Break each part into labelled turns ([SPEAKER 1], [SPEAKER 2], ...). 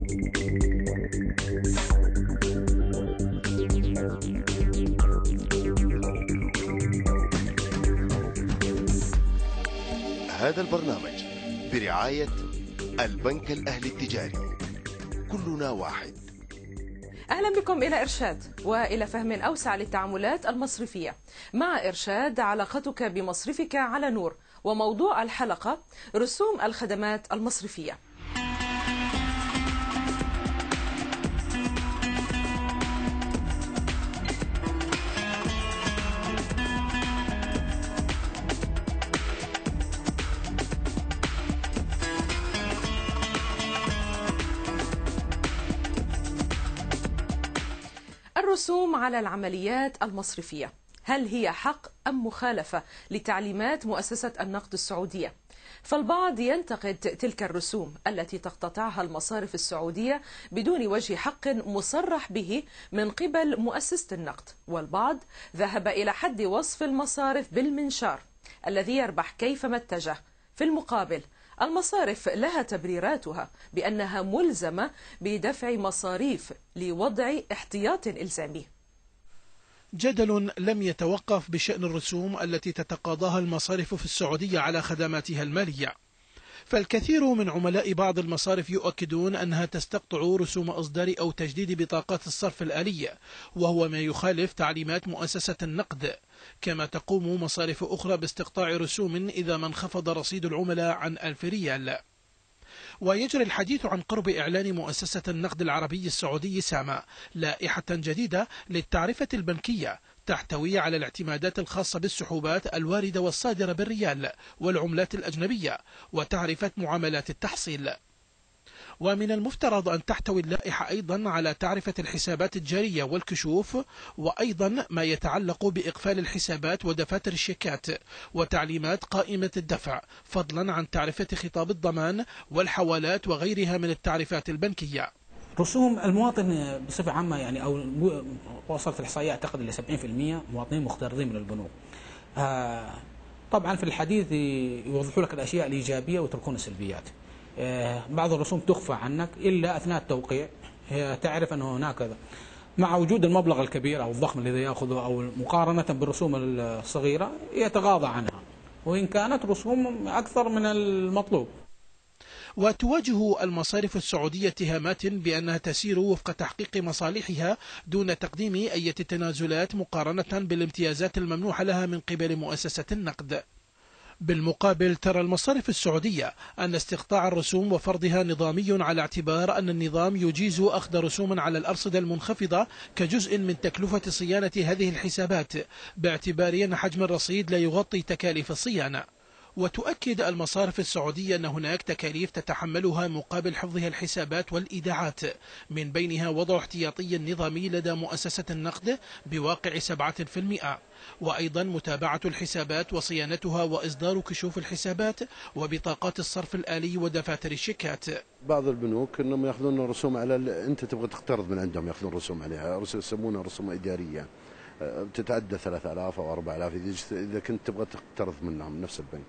[SPEAKER 1] هذا البرنامج برعاية البنك الأهلي التجاري كلنا واحد
[SPEAKER 2] أهلا بكم إلى إرشاد وإلى فهم أوسع للتعاملات المصرفية مع إرشاد علاقتك بمصرفك على نور وموضوع الحلقة رسوم الخدمات المصرفية الرسوم على العمليات المصرفية هل هي حق أم مخالفة لتعليمات مؤسسة النقد السعودية؟ فالبعض ينتقد تلك الرسوم التي تقتطعها المصارف السعودية بدون وجه حق مصرح به من قبل مؤسسة النقد والبعض ذهب إلى حد وصف المصارف بالمنشار الذي يربح كيفما اتجه في المقابل المصارف لها تبريراتها بأنها ملزمة بدفع مصاريف لوضع احتياط إلزامي
[SPEAKER 3] جدل لم يتوقف بشأن الرسوم التي تتقاضاها المصارف في السعودية على خدماتها المالية فالكثير من عملاء بعض المصارف يؤكدون أنها تستقطع رسوم إصدار أو تجديد بطاقات الصرف الآلية وهو ما يخالف تعليمات مؤسسة النقد كما تقوم مصارف أخرى باستقطاع رسوم إذا ما انخفض رصيد العملاء عن ألف ريال ويجري الحديث عن قرب إعلان مؤسسة النقد العربي السعودي ساما لائحة جديدة للتعرفة البنكية تحتوي على الاعتمادات الخاصة بالسحوبات الواردة والصادرة بالريال والعملات الأجنبية وتعرفة معاملات التحصيل ومن المفترض أن تحتوي اللائحة أيضا على تعرفة الحسابات الجارية والكشوف وأيضا ما يتعلق بإقفال الحسابات ودفاتر الشيكات وتعليمات قائمة الدفع فضلا عن تعرفة خطاب الضمان والحوالات وغيرها من التعريفات البنكية رسوم المواطن بصفة عامة يعني أو وصلت الإحصائية أعتقد إلى 70% مواطنين مقترضين من البنوك آه طبعا في الحديث يوضحوا لك الأشياء الإيجابية ويتركون السلبيات آه بعض الرسوم تخفى عنك إلا أثناء التوقيع تعرف أنه هناك مع وجود المبلغ الكبير أو الضخم الذي يأخذه أو مقارنة بالرسوم الصغيرة يتغاضى عنها وإن كانت رسوم أكثر من المطلوب وتواجه المصارف السعودية اتهامات بأنها تسير وفق تحقيق مصالحها دون تقديم أي تنازلات مقارنة بالامتيازات الممنوحة لها من قبل مؤسسة النقد بالمقابل ترى المصارف السعودية أن استقطاع الرسوم وفرضها نظامي على اعتبار أن النظام يجيز أخذ رسوم على الأرصدة المنخفضة كجزء من تكلفة صيانة هذه الحسابات باعتبار أن حجم الرصيد لا يغطي تكاليف الصيانة وتؤكد المصارف السعودية أن هناك تكاليف تتحملها مقابل حفظها الحسابات والإيداعات من بينها وضع احتياطي نظامي لدى مؤسسة النقد بواقع 7% وأيضا متابعة الحسابات وصيانتها وإصدار كشوف الحسابات وبطاقات الصرف الآلي ودفاتر الشيكات بعض البنوك انهم ياخذون
[SPEAKER 2] رسوم على انت تبغى تقترض من عندهم ياخذون رسوم عليها يسمونها رسوم اداريه أه، تتعدى 3000 او 4000 اذا كنت تبغى تقترض منهم نفس البنك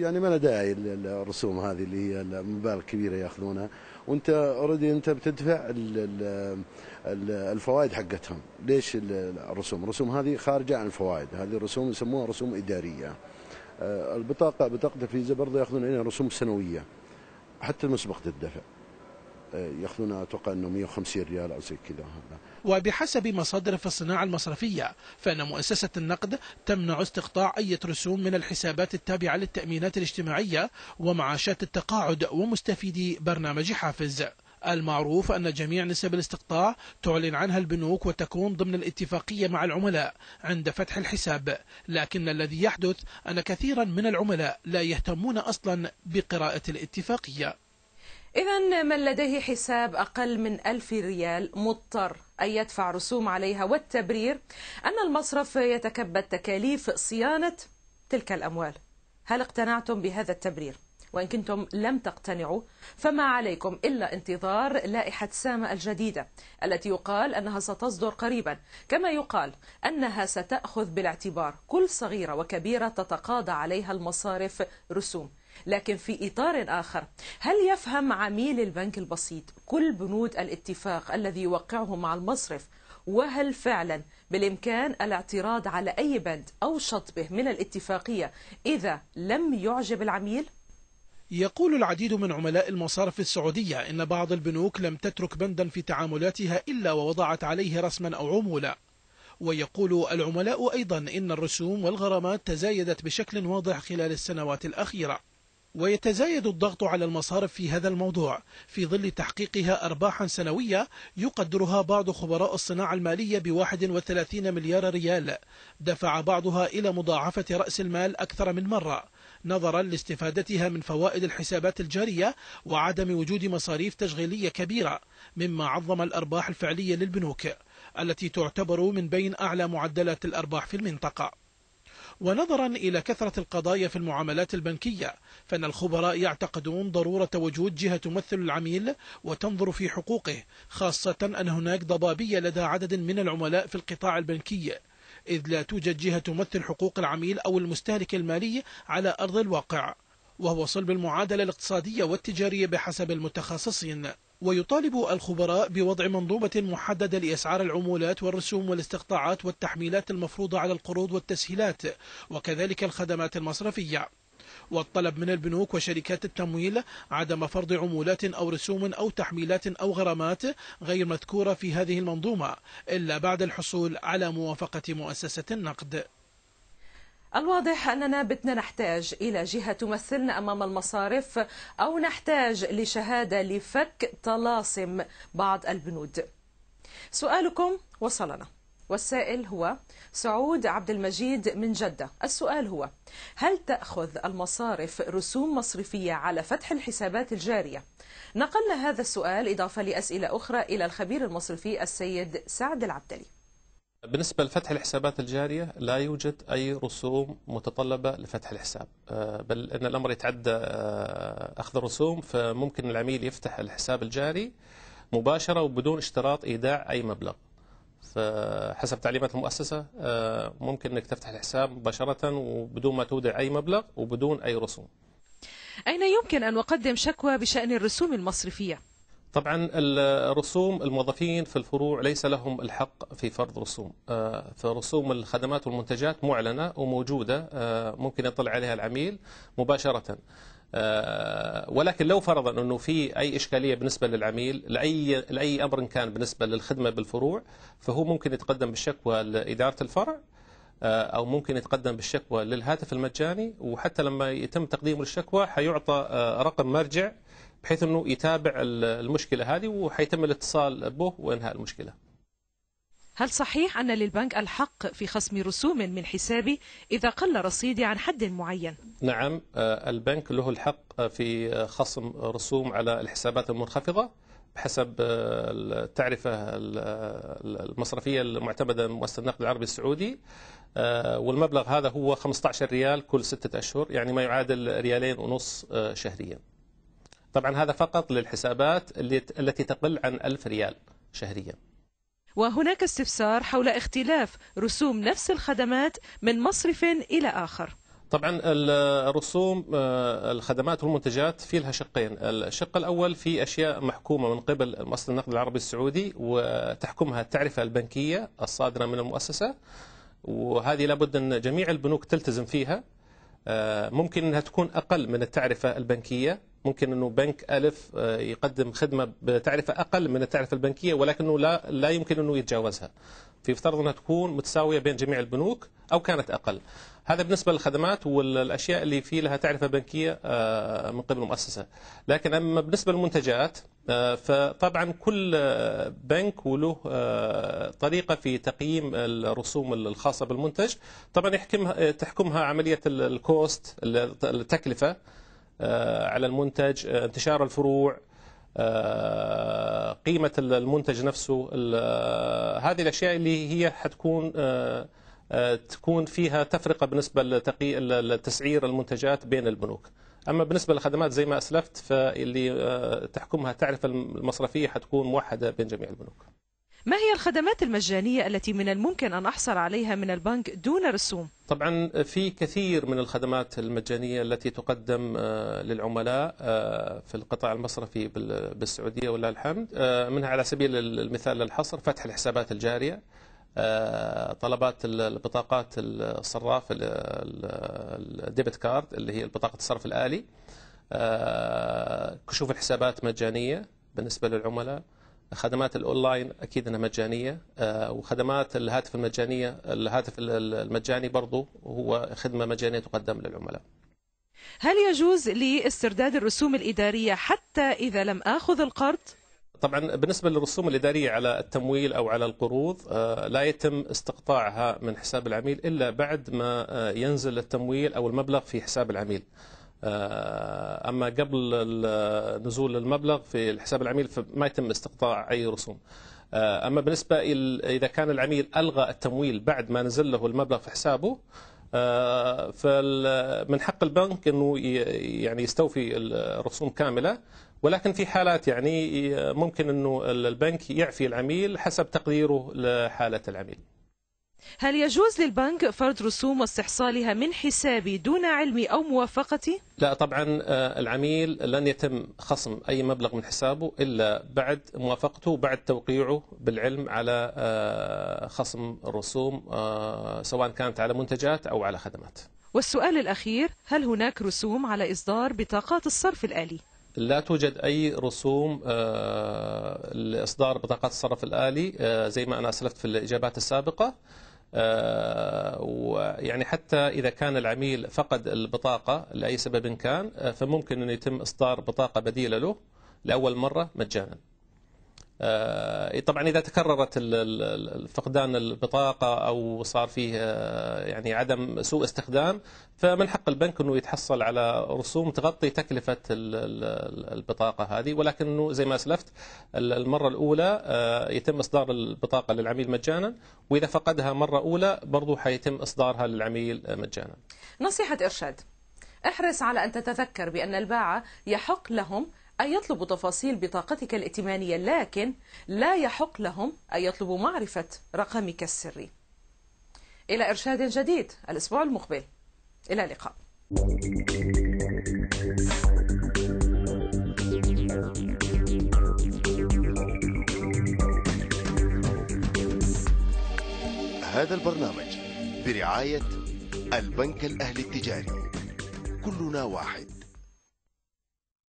[SPEAKER 2] يعني ما له داعي الرسوم هذه اللي هي المبالغ كبيره ياخذونها وانت اوريدي انت بتدفع الفوائد حقتهم ليش الرسوم الرسوم هذه خارجه عن الفوائد هذه الرسوم يسموها رسوم اداريه آه، البطاقه بطاقه الفيزا برضه ياخذون عليها رسوم سنويه حتى المسبق تدفع آه، ياخذون اتوقع انه 150 ريال او زي كذا
[SPEAKER 3] وبحسب مصادر في الصناعه المصرفيه فان مؤسسه النقد تمنع استقطاع اي رسوم من الحسابات التابعه للتامينات الاجتماعيه ومعاشات التقاعد ومستفيدي برنامج حافز المعروف أن جميع نسب الاستقطاع تعلن عنها البنوك وتكون ضمن الاتفاقية مع العملاء عند فتح الحساب لكن الذي يحدث أن كثيرا من العملاء لا يهتمون أصلا بقراءة الاتفاقية إذا
[SPEAKER 2] من لديه حساب أقل من ألف ريال مضطر أن يدفع رسوم عليها والتبرير أن المصرف يتكبد تكاليف صيانة تلك الأموال هل اقتنعتم بهذا التبرير؟ وإن كنتم لم تقتنعوا فما عليكم إلا انتظار لائحة سامة الجديدة التي يقال أنها ستصدر قريبا كما يقال أنها ستأخذ بالاعتبار كل صغيرة وكبيرة تتقاضى عليها المصارف رسوم لكن في إطار آخر هل يفهم عميل البنك البسيط كل بنود الاتفاق الذي يوقعه مع المصرف وهل فعلا بالإمكان الاعتراض على أي بند أو شطبه من الاتفاقية إذا لم يعجب العميل؟
[SPEAKER 3] يقول العديد من عملاء المصارف السعودية إن بعض البنوك لم تترك بندا في تعاملاتها إلا ووضعت عليه رسما أو عمولة ويقول العملاء أيضا إن الرسوم والغرامات تزايدت بشكل واضح خلال السنوات الأخيرة ويتزايد الضغط على المصارف في هذا الموضوع في ظل تحقيقها أرباحا سنوية يقدرها بعض خبراء الصناعة المالية ب 31 مليار ريال دفع بعضها إلى مضاعفة رأس المال أكثر من مرة نظرا لاستفادتها من فوائد الحسابات الجارية وعدم وجود مصاريف تشغيلية كبيرة مما عظم الأرباح الفعلية للبنوك التي تعتبر من بين أعلى معدلات الأرباح في المنطقة ونظرا إلى كثرة القضايا في المعاملات البنكية فإن الخبراء يعتقدون ضرورة وجود جهة تمثل العميل وتنظر في حقوقه خاصة أن هناك ضبابية لدى عدد من العملاء في القطاع البنكي إذ لا توجد جهة تمثل حقوق العميل أو المستهلك المالي على أرض الواقع وهو صلب المعادلة الاقتصادية والتجارية بحسب المتخصصين ويطالب الخبراء بوضع منظومة محددة لأسعار العمولات والرسوم والاستقطاعات والتحميلات المفروضة على القروض والتسهيلات وكذلك الخدمات المصرفية والطلب من البنوك وشركات التمويل عدم فرض عمولات أو رسوم أو تحميلات أو غرامات غير مذكورة في هذه المنظومة إلا بعد الحصول على موافقة مؤسسة النقد
[SPEAKER 2] الواضح أننا بتنا نحتاج إلى جهة تمثلنا أمام المصارف أو نحتاج لشهادة لفك طلاسم بعض البنود سؤالكم وصلنا والسائل هو سعود عبد المجيد من جدة السؤال هو هل تأخذ المصارف رسوم مصرفية على فتح الحسابات الجارية؟ نقلنا هذا السؤال إضافة لأسئلة أخرى إلى الخبير المصرفي السيد سعد العبدلي
[SPEAKER 1] بالنسبة لفتح الحسابات الجارية لا يوجد أي رسوم متطلبة لفتح الحساب آه، بل أن الأمر يتعدى آه، أخذ الرسوم فممكن العميل يفتح الحساب الجاري مباشرة وبدون اشتراط إيداع أي مبلغ فحسب تعليمات المؤسسة آه، ممكن أنك تفتح الحساب مباشرة وبدون ما تودع أي مبلغ وبدون أي رسوم
[SPEAKER 2] أين يمكن أن أقدم شكوى بشأن الرسوم المصرفية؟
[SPEAKER 1] طبعا الرسوم الموظفين في الفروع ليس لهم الحق في فرض رسوم آه، فرسوم الخدمات والمنتجات معلنة وموجودة آه، ممكن يطلع عليها العميل مباشرة آه، ولكن لو فرضا انه في اي اشكاليه بالنسبه للعميل لاي لاي امر كان بالنسبه للخدمه بالفروع فهو ممكن يتقدم بالشكوى لاداره الفرع آه، أو ممكن يتقدم بالشكوى للهاتف المجاني وحتى لما يتم تقديم الشكوى حيعطى آه، رقم مرجع بحيث أنه يتابع المشكلة هذه وحيتم الاتصال به وإنهاء المشكلة
[SPEAKER 2] هل صحيح أن للبنك الحق في خصم رسوم من حسابي إذا قل رصيدي عن حد معين؟
[SPEAKER 1] نعم آه، البنك له الحق في خصم رسوم على الحسابات المنخفضة بحسب آه، التعرفة المصرفية المعتمدة من مؤسسة النقد العربي السعودي آه، والمبلغ هذا هو 15 ريال كل ستة أشهر يعني ما يعادل ريالين ونص آه، شهريا طبعا هذا فقط للحسابات التي تقل عن 1000 ريال شهريا
[SPEAKER 2] وهناك استفسار حول اختلاف رسوم نفس الخدمات من مصرف إلى آخر
[SPEAKER 1] طبعا الرسوم آه، الخدمات والمنتجات في لها شقين الشق الأول في أشياء محكومة من قبل مصدر النقد العربي السعودي وتحكمها التعرفة البنكية الصادرة من المؤسسة وهذه لابد أن جميع البنوك تلتزم فيها آه، ممكن أنها تكون أقل من التعرفة البنكية ممكن أنه بنك ألف آه، يقدم خدمة بتعرفة أقل من التعرفة البنكية ولكنه لا, لا يمكن أنه يتجاوزها فيفترض أنها تكون متساوية بين جميع البنوك أو كانت أقل هذا بالنسبة للخدمات والأشياء اللي في لها تعرفة بنكية آه، من قبل المؤسسة لكن أما بالنسبة للمنتجات آه، فطبعا كل آه، بنك وله طريقة في تقييم الرسوم الخاصة بالمنتج طبعا يحكمها تحكمها عملية الكوست التكلفة على المنتج انتشار الفروع قيمة المنتج نفسه هذه الأشياء اللي هي حتكون تكون فيها تفرقه بالنسبه لتسعير المنتجات بين البنوك. اما بالنسبه للخدمات زي ما اسلفت فاللي آه، تحكمها تعرف المصرفيه حتكون موحده بين جميع البنوك.
[SPEAKER 2] ما هي الخدمات المجانيه التي من الممكن ان احصل عليها من البنك دون رسوم؟
[SPEAKER 1] طبعا آه، في كثير من الخدمات المجانيه التي تقدم آه، للعملاء في القطاع المصرفي بالسعوديه ولله الحمد منها على سبيل المثال للحصر فتح الحسابات الجاريه آه، طلبات البطاقات الصراف الديبت كارد اللي هي بطاقة الصرف الآلي آه، كشوف الحسابات مجانية بالنسبة للعملاء خدمات الاونلاين اكيد انها مجانيه آه، وخدمات الهاتف المجانيه الهاتف المجاني برضه هو خدمه مجانيه تقدم للعملاء
[SPEAKER 2] هل يجوز لي استرداد الرسوم الاداريه حتى اذا لم اخذ القرض
[SPEAKER 1] طبعا بالنسبة للرسوم الإدارية على التمويل أو على القروض آه، لا يتم استقطاعها من حساب العميل إلا بعد ما آه، ينزل التمويل أو المبلغ في حساب العميل آه، أما قبل نزول المبلغ في حساب العميل فما يتم استقطاع أي رسوم أما بالنسبة إذا كان العميل ألغى التمويل بعد ما نزل له المبلغ في حسابه فمن حق البنك انه يعني يستوفي الرسوم كامله ولكن في حالات يعني ممكن انه البنك يعفي العميل حسب تقديره لحاله العميل.
[SPEAKER 2] هل يجوز للبنك فرض رسوم واستحصالها من حسابي دون علمي او موافقتي؟
[SPEAKER 1] لا طبعا آه، العميل لن يتم خصم اي مبلغ من حسابه الا بعد موافقته بعد توقيعه بالعلم على آه، خصم الرسوم آه، سواء كانت على منتجات او على خدمات.
[SPEAKER 2] والسؤال الاخير هل هناك رسوم على اصدار بطاقات الصرف الالي؟
[SPEAKER 1] لا توجد أي رسوم آه، لإصدار بطاقات الصرف الآلي آه، زي ما أنا أسلفت في الإجابات السابقة آه، ويعني حتى إذا كان العميل فقد البطاقة لأي سبب كان فممكن أن يتم إصدار بطاقة بديلة له لأول مرة مجانا آه، إيه، طبعا اذا تكررت فقدان البطاقه او صار فيه آه، يعني عدم سوء استخدام فمن حق البنك انه يتحصل على رسوم تغطي تكلفه البطاقه هذه ولكنه زي ما اسلفت المره الاولى آه، يتم اصدار البطاقه للعميل مجانا واذا فقدها مره اولى برضو حيتم اصدارها للعميل مجانا.
[SPEAKER 2] نصيحه ارشاد احرص على ان تتذكر بان الباعه يحق لهم أن يطلبوا تفاصيل بطاقتك الائتمانية لكن لا يحق لهم أن يطلبوا معرفة رقمك السري إلى إرشاد جديد الأسبوع المقبل إلى اللقاء
[SPEAKER 3] هذا البرنامج برعاية البنك الأهلي التجاري كلنا واحد